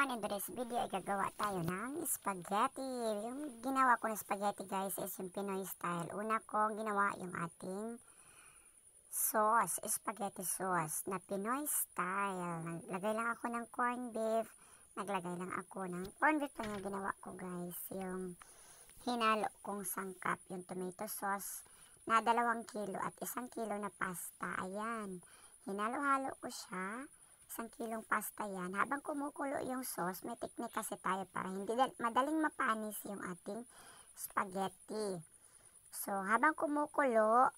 everyone! In today's video ay gagawa tayo ng spaghetti. Yung ginawa ko ng spaghetti guys is yung Pinoy style. Una ko ginawa yung ating sauce, spaghetti sauce na Pinoy style. Naglagay lang ako ng corn beef. Naglagay lang ako ng corn beef lang yung ginawa ko guys. Yung hinalo kong sangkap yung tomato sauce na dalawang kilo at isang kilo na pasta. Ayan. Hinalo-halo ko siya isang kilong pasta yan. Habang kumukulo yung sauce, may technique kasi tayo para hindi madaling mapanis yung ating spaghetti. So, habang kumukulo,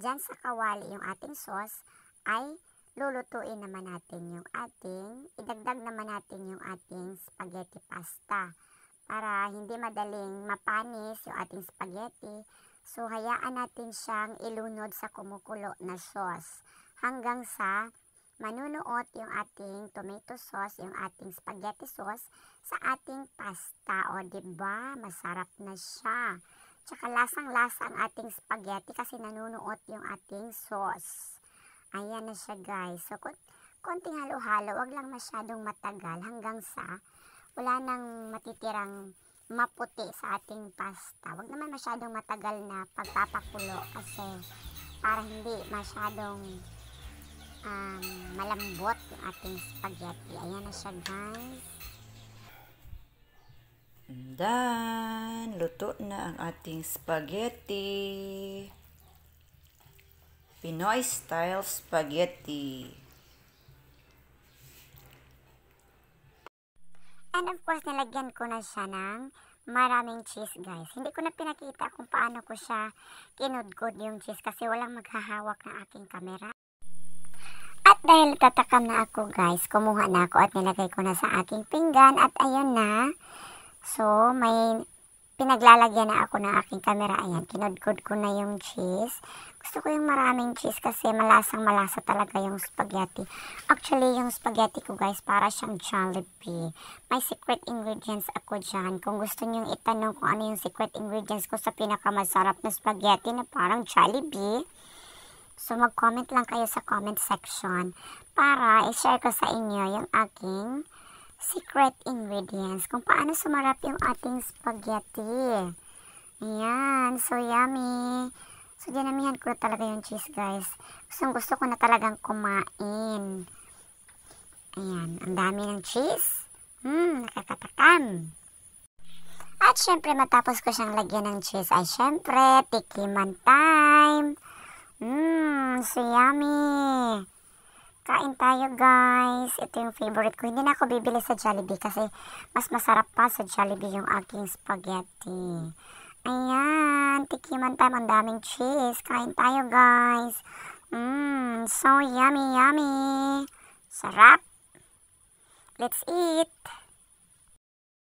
dyan sa kawali yung ating sauce, ay lulutuin naman natin yung ating, idagdag naman natin yung ating spaghetti pasta. Para hindi madaling mapanis yung ating spaghetti. So, hayaan natin siyang ilunod sa kumukulo na sauce hanggang sa manunuot yung ating tomato sauce, yung ating spaghetti sauce sa ating pasta. O, ba diba? Masarap na siya. Tsaka lasang-lasa ang ating spaghetti kasi nanunuot yung ating sauce. Ayan na siya guys. So, konting halo-halo, wag lang masyadong matagal hanggang sa wala nang matitirang maputi sa ating pasta. Wag naman masyadong matagal na pagpapakulo kasi para hindi masyadong um, malambot yung ating spaghetti. Ayan na siya guys. And luto na ang ating spaghetti. Pinoy style spaghetti. And of course, nilagyan ko na siya ng maraming cheese guys. Hindi ko na pinakita kung paano ko siya kinudkod yung cheese kasi walang maghahawak ng aking camera. At dahil tatakam na ako guys, kumuha na ako at nilagay ko na sa aking pinggan at ayun na. So, may pinaglalagyan na ako ng aking camera. Ayan, kinudkod ko na yung cheese. Gusto ko yung maraming cheese kasi malasang malasa talaga yung spaghetti. Actually, yung spaghetti ko guys, para siyang Jollibee. May secret ingredients ako dyan. Kung gusto nyo itanong kung ano yung secret ingredients ko sa pinakamasarap na spaghetti na parang Jollibee, So, mag-comment lang kayo sa comment section para i-share ko sa inyo yung aking secret ingredients kung paano sumarap yung ating spaghetti. Ayan, so yummy. So, dinamihan ko talaga yung cheese, guys. Gusto, gusto ko na talagang kumain. Ayan, ang dami ng cheese. Hmm, nakakatakam. At syempre, matapos ko siyang lagyan ng cheese, ay syempre, tikiman time. Mmm, so yummy. Kain tayo guys. Ito yung favorite ko. Hindi na ako bibili sa Jollibee kasi mas masarap pa sa Jollibee yung aking spaghetti. Ayan, tikiman tayo. Ang daming cheese. Kain tayo guys. Mmm, so yummy, yummy. Sarap. Let's eat.